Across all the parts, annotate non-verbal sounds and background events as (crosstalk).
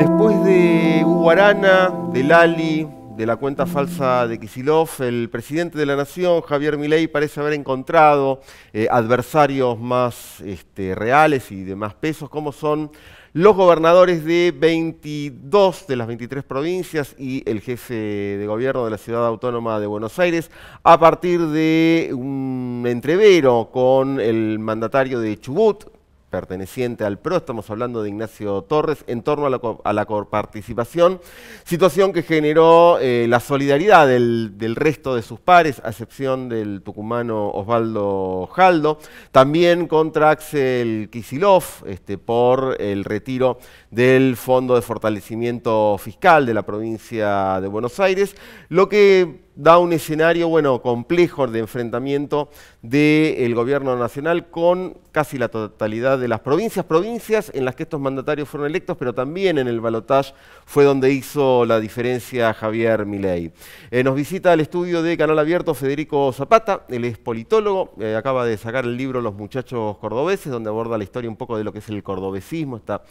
Después de Huarana, de Lali, de la cuenta falsa de Kisilov, el presidente de la Nación, Javier Milei, parece haber encontrado eh, adversarios más este, reales y de más pesos, como son los gobernadores de 22 de las 23 provincias y el jefe de gobierno de la ciudad autónoma de Buenos Aires, a partir de un entrevero con el mandatario de Chubut, perteneciente al PRO, estamos hablando de Ignacio Torres, en torno a la, coparticipación, situación que generó eh, la solidaridad del, resto de sus pares, a excepción del tucumano Osvaldo Jaldo, también contra Axel Kisilov este, por el retiro del Fondo de Fortalecimiento Fiscal de la provincia de Buenos Aires, lo que da un escenario, bueno, complejo de enfrentamiento del gobierno nacional con casi la totalidad de las provincias, provincias en las que estos mandatarios fueron electos, pero también en el Balotage fue donde hizo la diferencia Javier Milei. Eh, nos visita al estudio de Canal Abierto Federico Zapata, él es politólogo, eh, acaba de sacar el libro Los Muchachos Cordobeses, donde aborda la historia un poco de lo que es el cordobesismo, esta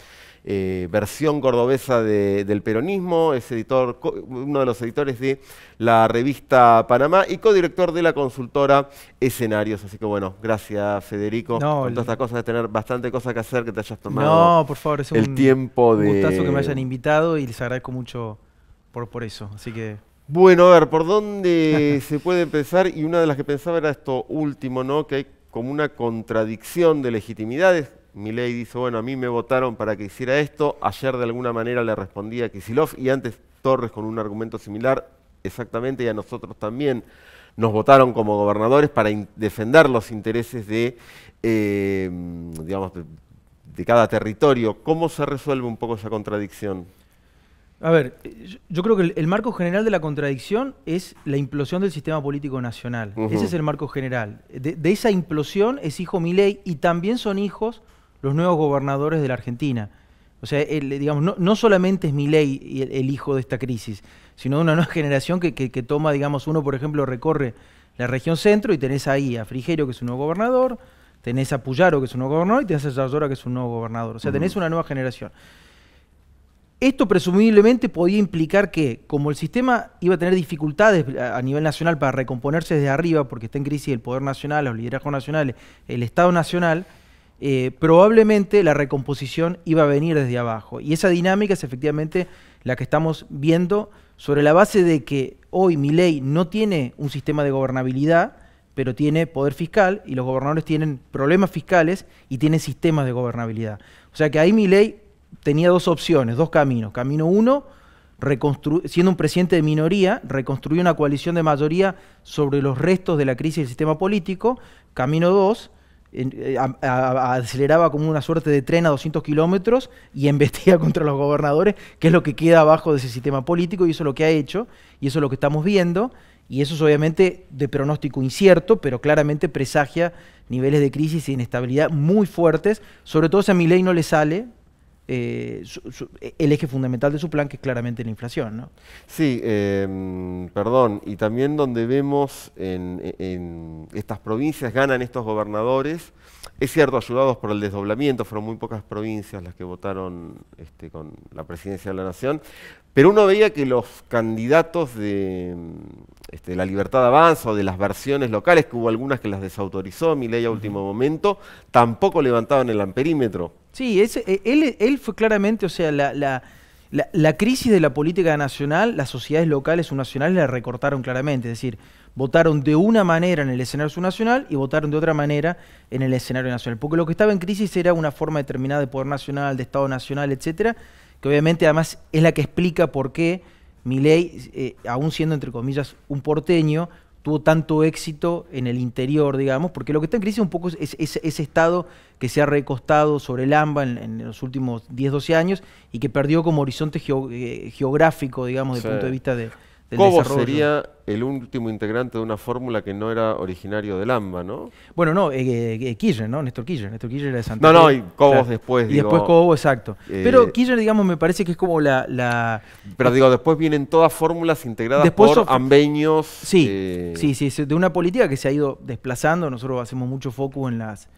eh, versión cordobesa del peronismo, es editor, uno de los editores de la revista Panamá y codirector de la consultora Escena. Así que bueno, gracias Federico por todas estas cosas, de tener bastante cosas que hacer, que te hayas tomado no, por favor, es un el tiempo de... gustazo que me hayan invitado y les agradezco mucho por, por eso. Así que... Bueno, a ver, ¿por dónde (laughs) se puede empezar? Y una de las que pensaba era esto último, ¿no? Que hay como una contradicción de legitimidades. Milei dice, bueno, a mí me votaron para que hiciera esto. Ayer de alguna manera le respondía Kisilov y antes Torres con un argumento similar, exactamente, y a nosotros también nos votaron como gobernadores para defender los intereses de, eh, digamos, de, cada territorio. ¿Cómo se resuelve un poco esa contradicción? A ver, yo creo que el, marco general de la contradicción es la implosión del sistema político nacional. Ese es el marco general. De, de esa implosión es hijo Milei y también son hijos los nuevos gobernadores de la Argentina. O sea, digamos, no, solamente es mi el, el, hijo de esta crisis, sino de una nueva (laughs) generación que, que, toma, digamos, uno, por ejemplo, recorre la región centro y tenés ahí a Frigerio, que es un nuevo gobernador, tenés a Puyaro, que es un nuevo gobernador, y tenés a Yardora, que es un nuevo gobernador. O sea, tenés una nueva generación. Esto presumiblemente podía implicar que, como el sistema iba a tener dificultades a nivel nacional para recomponerse desde arriba, porque está en crisis el poder nacional, los liderazgos nacionales, el Estado nacional, eh, probablemente la recomposición iba a venir desde abajo. Y esa dinámica es efectivamente la que estamos viendo sobre la base de que hoy mi ley no tiene un sistema de gobernabilidad, pero tiene poder fiscal y los gobernadores tienen problemas fiscales y tienen sistemas de gobernabilidad. O sea que ahí mi ley tenía dos opciones, dos caminos. Camino uno, siendo un presidente de minoría, reconstruir una coalición de mayoría sobre los restos de la crisis del sistema político. Camino dos, eh, aceleraba como una suerte de tren a 200 kilómetros y (laughs) embestía contra los gobernadores, que es lo que queda abajo de ese sistema político y eso es lo que ha hecho y eso es lo que estamos viendo y eso es obviamente de pronóstico incierto, pero claramente presagia niveles de crisis e inestabilidad muy fuertes, sobre todo si a mi ley no le sale, eh, el eje fundamental de su plan, que es claramente la inflación. Sí, em, perdón, y también donde vemos en, en, estas provincias ganan estos gobernadores es cierto, ayudados por el desdoblamiento, fueron muy pocas provincias las que votaron este, con la presidencia de la Nación, pero uno veía que los candidatos de, este, la Libertad de Avanza o de las versiones locales, que hubo algunas que las desautorizó ley a último momento, tampoco levantaban el amperímetro. Sí, eh, él, fue claramente, o sea, la, la, crisis de la política nacional, las sociedades locales o nacionales la recortaron claramente. Es decir, votaron de una manera en el escenario subnacional y votaron de otra manera en el escenario nacional. Porque lo que estaba en crisis era una forma determinada de poder nacional, de Estado nacional, etcétera, que obviamente además es la que explica por qué Milei, ley eh, aún siendo entre comillas un porteño, tuvo tanto éxito en el interior, digamos, porque lo que está en crisis un poco es, ese Estado que se ha recostado sobre el AMBA en, los últimos 10, 12 años y que perdió como horizonte eh, geográfico, digamos, desde el punto de vista de, Cobo sería el último integrante de una fórmula que no era originario del AMBA, ¿no? Bueno, no, eh, eh, eh, ¿no? Néstor Kirchner. Néstor Kirchner era de Santander. No, no, y Cobos después, digo, Y después Cobo, exacto. Pero Kirchner, digamos, me parece que es como la... pero digo, después vienen todas fórmulas integradas por ambeños. Sí, sí, sí, de una política que se ha ido desplazando. Nosotros hacemos mucho foco en las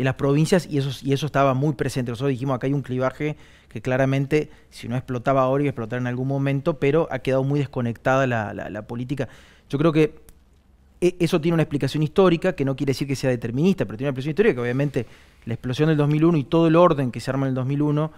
en las provincias y eso, y eso estaba muy presente. Nosotros dijimos, acá hay un clivaje que claramente, si no explotaba ahora, iba a explotar en algún momento, pero ha quedado muy desconectada la, la política. Yo creo que e, eso tiene una explicación histórica, que no quiere decir que sea determinista, pero tiene una explicación histórica, que obviamente la explosión del 2001 y todo el orden que se arma en el 2001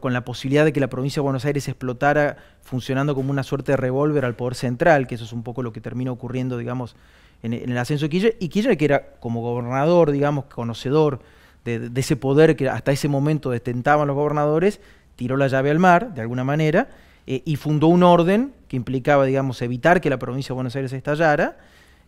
con la, posibilidad de que la provincia de Buenos Aires explotara funcionando como una suerte de revólver al poder central, que eso es un poco lo que termina ocurriendo, digamos, en, el ascenso de Kirchner, y Kirchner que era como gobernador, digamos, conocedor de, ese poder que hasta ese momento detentaban los gobernadores, tiró la llave al mar, de alguna manera, eh, y fundó un orden que implicaba, digamos, evitar que la provincia de Buenos Aires estallara,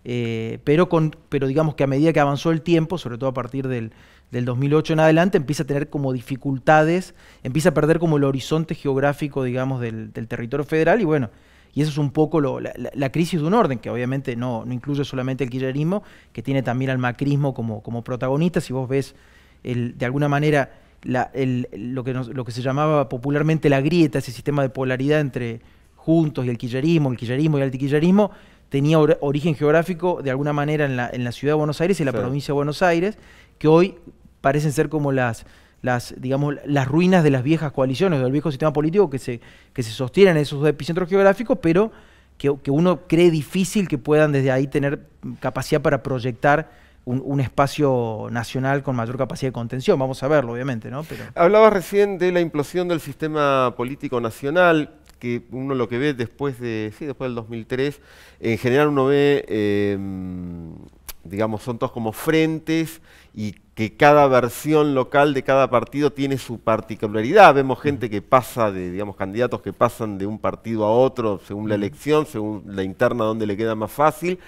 eh, pero, con, pero digamos que a medida que avanzó el tiempo, sobre todo a partir del, 2008 en adelante, empieza a tener como dificultades, empieza a perder como el horizonte geográfico, digamos, del, territorio federal y bueno, y eso es un poco la, crisis de un orden, que obviamente no, no incluye solamente el kirchnerismo, que tiene también al macrismo como, como protagonista. Si vos ves, de alguna manera, lo, que lo que se llamaba popularmente la grieta, ese sistema de polaridad entre Juntos y el kirchnerismo, el kirchnerismo y el antikirchnerismo, tenía origen geográfico de alguna manera en la, en la ciudad de Buenos Aires y la provincia de Buenos Aires, que hoy parecen ser como las, las, digamos, las ruinas de las viejas coaliciones, del viejo sistema político que se, que se sostienen en esos epicentros geográficos, pero que, que, uno cree difícil que puedan desde ahí tener capacidad para proyectar un, espacio nacional con mayor capacidad de contención. Vamos a verlo, obviamente. ¿no? Hablabas recién de la implosión del sistema político nacional que uno lo que ve después de sí, después del 2003, en general uno ve, em, digamos, son todos como frentes y que cada versión local de cada partido tiene su particularidad. Vemos gente que pasa de, digamos, candidatos que pasan de un partido a otro según la elección, según la interna donde le queda más fácil,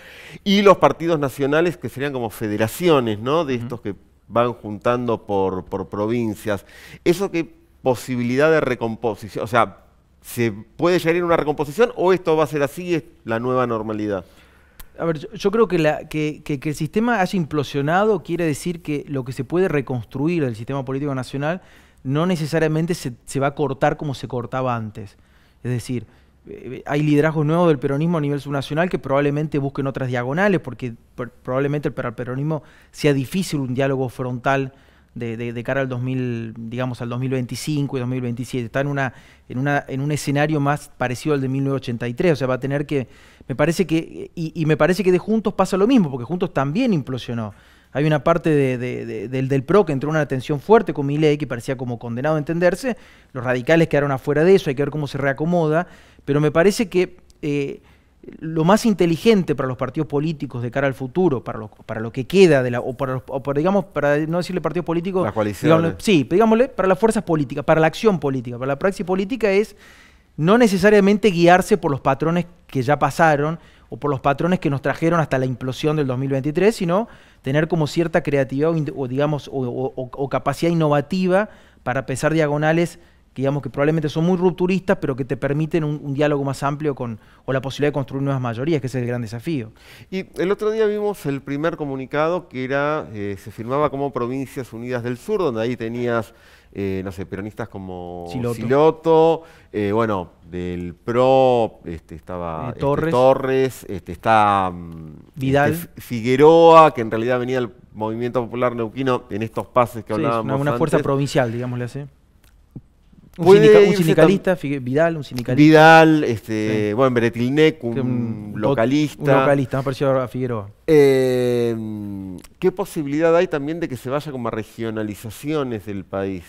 y los partidos nacionales que serían como federaciones, ¿no? De estos que van juntando por, por provincias. Eso que posibilidad de recomposición, o sea, ¿Se puede llegar a una recomposición o esto va a ser así, es la nueva normalidad? A ver, yo, creo que, que, el sistema haya implosionado quiere decir que lo que se puede reconstruir del sistema político nacional no necesariamente se va a cortar como se cortaba antes. Es decir, eh, eh, hay liderazgos nuevos del peronismo a nivel subnacional que probablemente busquen otras diagonales, porque probablemente para el peronismo sea difícil un diálogo frontal de, cara al 2000, digamos al 2025 y 2027. Está en una en una en un escenario más parecido al de 1983, o sea, va a tener que me parece que y, me parece que de Juntos pasa lo mismo, porque Juntos también implosionó. Hay una parte del, del PRO que entró en una tensión fuerte con Milei, que parecía como condenado a entenderse. Los radicales quedaron afuera de eso, hay que ver cómo se reacomoda. Pero me parece que eh, lo más inteligente para los partidos políticos de cara al futuro, para lo, para lo que queda, de la, o, para, digamos, para no decirle partidos políticos... La coalición. sí, digámosle, para las fuerzas políticas, para la acción política, para la praxis política es no necesariamente guiarse por los patrones que ya pasaron o por los patrones que nos trajeron hasta la implosión del 2023, sino tener como cierta creatividad o, digamos, o capacidad innovativa para pesar diagonales digamos que probablemente son muy rupturistas, pero que te permiten un, diálogo más amplio con, o la posibilidad de construir nuevas mayorías, que ese es el gran desafío. Y el otro día vimos el primer comunicado que era, eh, se firmaba como Provincias Unidas del Sur, donde ahí tenías, eh, no sé, peronistas como Siloto, eh, bueno, del PRO este, estaba este, Torres, este, está mm, Figueroa, que en realidad venía del Movimiento Popular Neuquino en estos pases que sí, hablábamos. Una, fuerza provincial, digámosle así. Un, sindicalista, Vidal, un sindicalista. Vidal, este, bueno, Beretilnec, un, localista. Un localista, ha parecido a Figueroa. Em, ¿Qué posibilidad hay también de que se vaya como a regionalizaciones del país?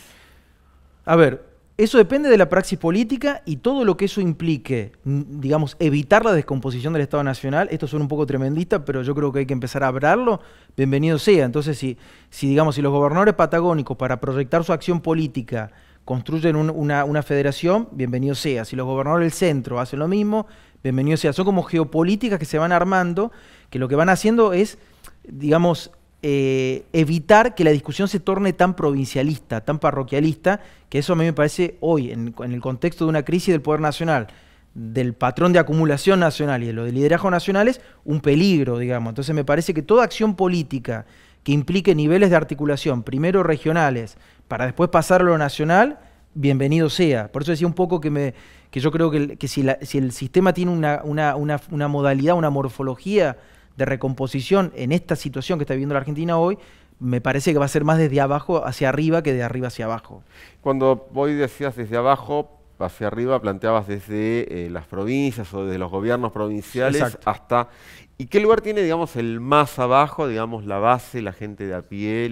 A ver, eso depende de la praxis política y todo lo que eso implique, digamos, evitar la descomposición del Estado Nacional. Esto suena un poco tremendista, pero yo creo que hay que empezar a hablarlo. Bienvenido sea. Entonces, si, si digamos, si los gobernadores patagónicos para proyectar su acción política construyen una, federación, bienvenido sea. Si los gobernadores del centro hacen lo mismo, bienvenido sea. Son como geopolíticas que se van armando, que lo que van haciendo es, digamos, eh, evitar que la discusión se torne tan provincialista, tan parroquialista, que eso a mí me parece hoy, en, en el contexto de una crisis del poder nacional, del patrón de acumulación nacional y de lo de liderazgo nacionales, un peligro, digamos. Entonces me parece que toda acción política que implique niveles de articulación, primero regionales, para después pasar a lo nacional, bienvenido sea. Por eso decía un poco que, me, que yo creo que, si, si, el sistema tiene una, modalidad, una morfología de recomposición en esta situación que está viviendo la Argentina hoy, me parece que va a ser más desde abajo hacia arriba que de arriba hacia abajo. Cuando voy decías desde abajo hacia arriba, planteabas desde eh, las provincias o desde los gobiernos provinciales hasta... ¿Y qué lugar tiene, digamos, el más abajo, digamos, la base, la gente de a pie,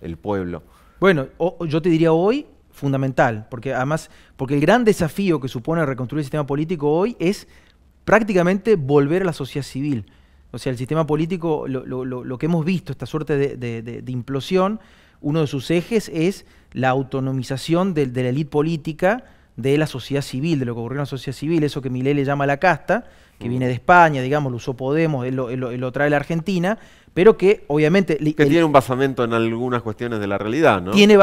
el pueblo? Bueno, yo te diría hoy fundamental, porque además, porque el gran desafío que supone reconstruir el sistema político hoy es prácticamente volver a la sociedad civil. O sea, el sistema político, lo, que hemos visto, esta suerte de, implosión, uno de sus ejes es la autonomización de, la élite política de la sociedad civil, de lo que ocurrió en la sociedad civil, eso que Milei le llama la casta, que viene de España, digamos, lo usó Podemos, lo, trae la Argentina, pero que obviamente... Que tiene un basamento en algunas cuestiones de la realidad, ¿no? Tiene,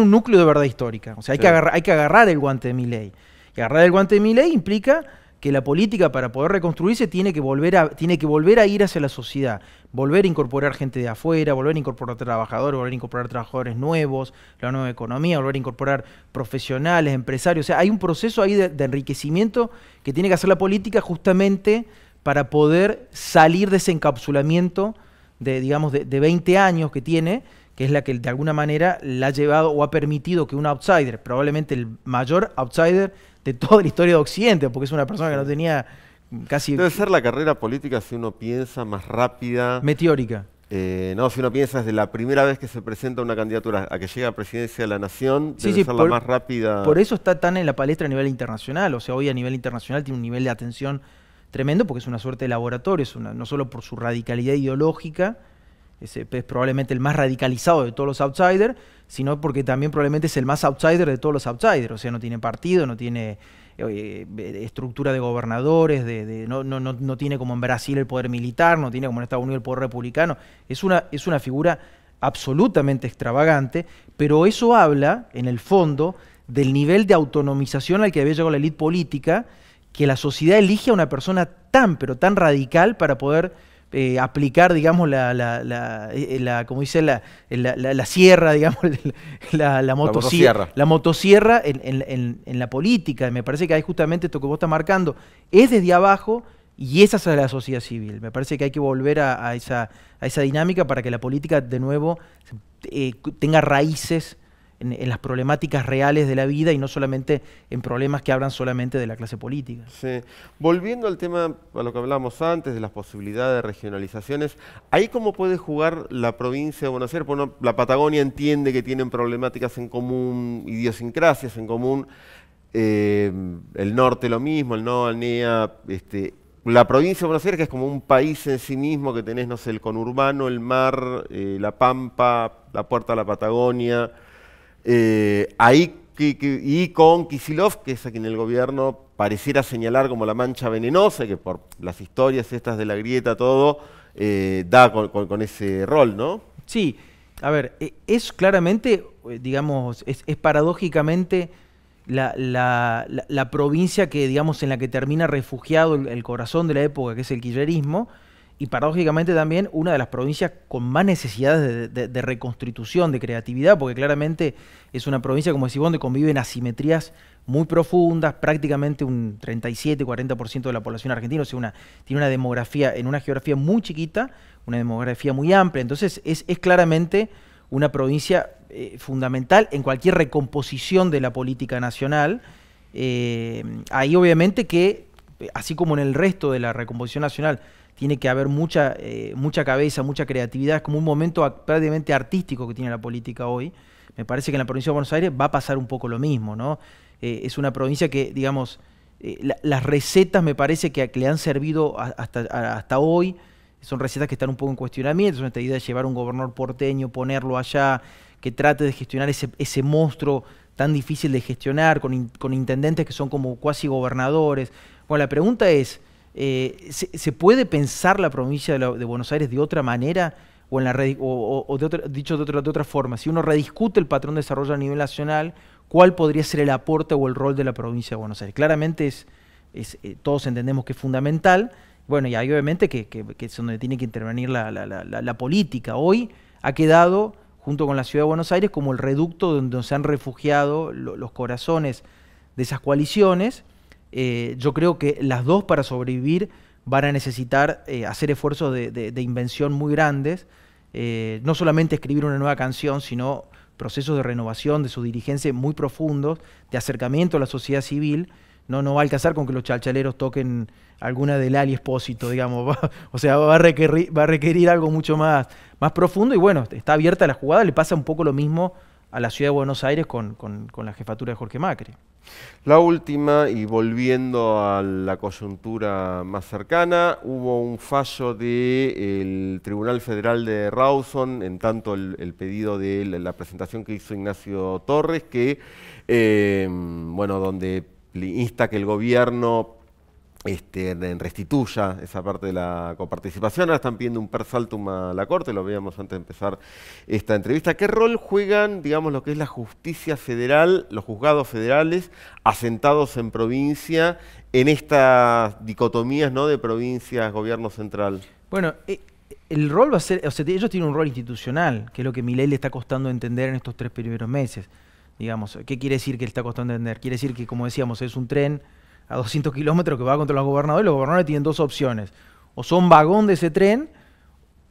un núcleo de verdad histórica. O sea, hay, que, agarrar, hay que agarrar el guante de mi ley. Y agarrar el guante de mi ley implica que la política para poder reconstruirse tiene que volver a, tiene que volver a ir hacia la sociedad, volver a incorporar gente de afuera, volver a incorporar trabajadores, volver a incorporar trabajadores nuevos, la nueva economía, volver a incorporar profesionales, empresarios. O sea, hay un proceso ahí de, de enriquecimiento que tiene que hacer la política justamente para poder salir de ese encapsulamiento de, digamos, de, de 20 años que tiene, que es la que de alguna manera la ha llevado o ha permitido que un outsider, probablemente el mayor outsider de toda la historia de Occidente, porque es una persona que no tenía casi... Debe ser la carrera política, si uno piensa, más rápida. Meteórica. Eh, no, si uno piensa desde la primera vez que se presenta una candidatura a que llega a presidencia de la nación, debe ser la más rápida. Por eso está tan en la palestra a nivel internacional, o sea, hoy a nivel internacional tiene un nivel de atención tremendo porque es una suerte de laboratorio, no solo por su radicalidad ideológica, eh, es, probablemente el más radicalizado de todos los outsiders, sino porque también probablemente es el más outsider de todos los outsiders, o sea, no tiene partido, no tiene eh, eh, estructura de gobernadores, de, no, no, tiene como en Brasil el poder militar, no tiene como en Estados Unidos el poder republicano, es una, es una figura absolutamente extravagante, pero eso habla, en el fondo, del nivel de autonomización al que había llegado la élite política, que la sociedad elige a una persona tan, pero tan radical para poder eh, aplicar, digamos, eh, eh, la, como dice, la, sierra, digamos, (laughs) la, motosierra, la motosierra en, la política. Me parece que hay justamente esto que vos estás marcando, es desde abajo y esa es la sociedad civil. Me parece que hay que volver a, esa, a esa, dinámica para que la política, de nuevo, tenga raíces en, las problemáticas reales de la vida y no solamente en problemas que hablan solamente de la clase política. Sí. Volviendo al tema, a lo que hablábamos antes, de las posibilidades de regionalizaciones, ¿ahí cómo puede jugar la provincia de Buenos Aires? Bueno, la Patagonia entiende que tienen problemáticas en común, idiosincrasias en común, eh, el norte lo mismo, el no, al NEA, este, la provincia de Buenos Aires, que es como un país en sí mismo, que tenés, no sé, el conurbano, el mar, eh, la pampa, la puerta a la Patagonia, eh, y con Kisilov, que es a quien el gobierno pareciera señalar como la mancha venenosa, que por las historias estas de la grieta, todo, eh, da con, ese rol, ¿no? Sí, a ver, e, es claramente, eh, digamos, es, paradójicamente la, provincia que, digamos, en la que termina refugiado el, corazón de la época, que es el kirchnerismo, y paradójicamente también una de las provincias con más necesidades de, reconstitución, de creatividad, porque claramente es una provincia, como decís donde conviven asimetrías muy profundas, prácticamente un 37-40% de la población argentina, tiene una demografía, en una geografía muy chiquita, una demografía muy amplia. Entonces, es, claramente una provincia eh, fundamental en cualquier recomposición de la política nacional. Eh, ahí obviamente que, así como en el resto de la recomposición nacional, tiene que haber mucha, eh, mucha cabeza, mucha creatividad. Es como un momento prácticamente artístico que tiene la política hoy. Me parece que en la provincia de Buenos Aires va a pasar un poco lo mismo, ¿no? Eh, es una provincia que, digamos, eh, las recetas me parece que, le han servido hasta, hasta hoy son recetas que están un poco en cuestionamiento, son esta idea de llevar un gobernador porteño, ponerlo allá, que trate de gestionar ese, monstruo tan difícil de gestionar, con, con intendentes que son como cuasi gobernadores. Bueno, la pregunta es, eh, ¿se, puede pensar la provincia de, Buenos Aires de otra manera o, en la, o de dicho de otra, de otra forma? Si uno rediscute el patrón de desarrollo a nivel nacional, ¿cuál podría ser el aporte o el rol de la provincia de Buenos Aires? Claramente es, eh, todos entendemos que es fundamental, bueno, y ahí obviamente que, es donde tiene que intervenir la, política. Hoy ha quedado, junto con la ciudad de Buenos Aires, como el reducto donde se han refugiado los corazones de esas coaliciones, eh, yo creo que las dos para sobrevivir van a necesitar eh, hacer esfuerzos de, invención muy grandes, eh, no solamente escribir una nueva canción, sino procesos de renovación de su dirigencia muy profundos, de acercamiento a la sociedad civil. No, va a alcanzar con que los chalchaleros toquen alguna del Ali Espósito, digamos. (laughs) o sea, va a, requerir, va requerir algo mucho más, más profundo y bueno, está abierta la jugada, le pasa un poco lo mismo a la ciudad de Buenos Aires con, la jefatura de Jorge Macri. La última, y volviendo a la coyuntura más cercana, hubo un fallo del el Tribunal Federal de Rawson, en tanto el, pedido de la presentación que hizo Ignacio Torres, que, eh, bueno, donde insta que el gobierno este, restituya esa parte de la coparticipación. Ahora están pidiendo un per a la Corte, lo veíamos antes de empezar esta entrevista. ¿Qué rol juegan, digamos, lo que es la justicia federal, los juzgados federales asentados en provincia, en estas dicotomías ¿no? de provincias, gobierno central? Bueno, eh, el rol va a ser, o sea, ellos tienen un rol institucional, que es lo que Milei le está costando entender en estos tres primeros meses. Digamos, ¿qué quiere decir que le está costando entender? Quiere decir que, como decíamos, es un tren a 200 kilómetros que va contra los gobernadores, los gobernadores tienen dos opciones. O son vagón de ese tren,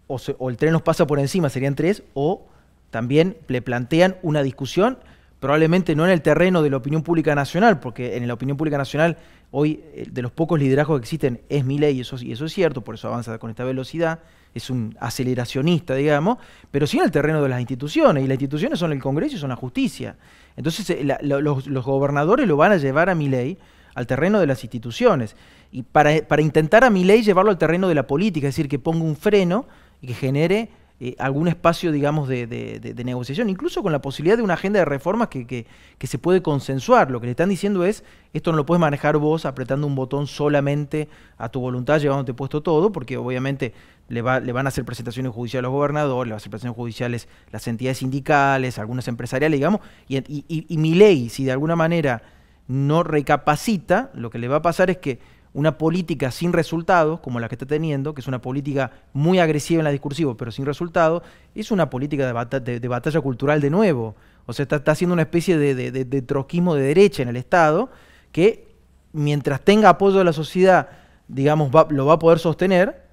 o, el tren los pasa por encima, serían tres, o también le plantean una discusión, probablemente no en el terreno de la opinión pública nacional, porque en la opinión pública nacional hoy eh, de los pocos liderazgos que existen es mi y eso, y eso es cierto, por eso avanza con esta velocidad, es un aceleracionista, digamos, pero sí en el terreno de las instituciones, y las instituciones son el Congreso y son la justicia. Entonces eh, los, gobernadores lo van a llevar a mi ley, al terreno de las instituciones. Y para, intentar a mi ley llevarlo al terreno de la política, es decir, que ponga un freno y que genere eh, algún espacio, digamos, de, de, negociación, incluso con la posibilidad de una agenda de reformas que, se puede consensuar. Lo que le están diciendo es, esto no lo puedes manejar vos apretando un botón solamente a tu voluntad, llevándote puesto todo, porque obviamente le, va, le van a hacer presentaciones judiciales a los gobernadores, le van a hacer presentaciones judiciales las entidades sindicales, algunas empresariales, digamos, y mi ley, si de alguna manera no recapacita, lo que le va a pasar es que una política sin resultados, como la que está teniendo, que es una política muy agresiva en la discursiva, pero sin resultados, es una política de, batalla cultural de nuevo. O sea, está, haciendo una especie de, de troquismo de derecha en el Estado, que mientras tenga apoyo de la sociedad, digamos, lo va a poder sostener,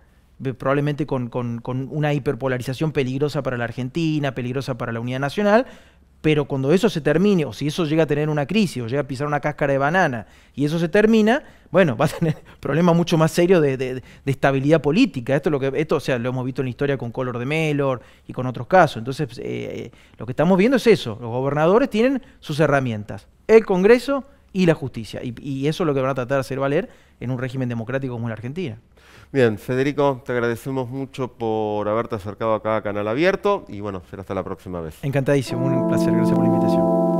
probablemente con, una hiperpolarización peligrosa para la Argentina, peligrosa para la unidad nacional, pero cuando eso se termine, o si eso llega a tener una crisis, o llega a pisar una cáscara de banana, y eso se termina, bueno, va a tener (laughs) problemas mucho más serios de, estabilidad política. Esto, lo que, esto, o sea, lo hemos visto en la historia con Color de Melor y con otros casos. Entonces, eh, eh, lo que estamos viendo es eso. Los gobernadores tienen sus herramientas, el Congreso y la justicia. Y, y eso es lo que van a tratar de hacer valer en un régimen democrático como la Argentina. Bien, Federico, te agradecemos mucho por haberte acercado acá a Canal Abierto y bueno, será hasta la próxima vez. Encantadísimo, un placer, gracias por la invitación.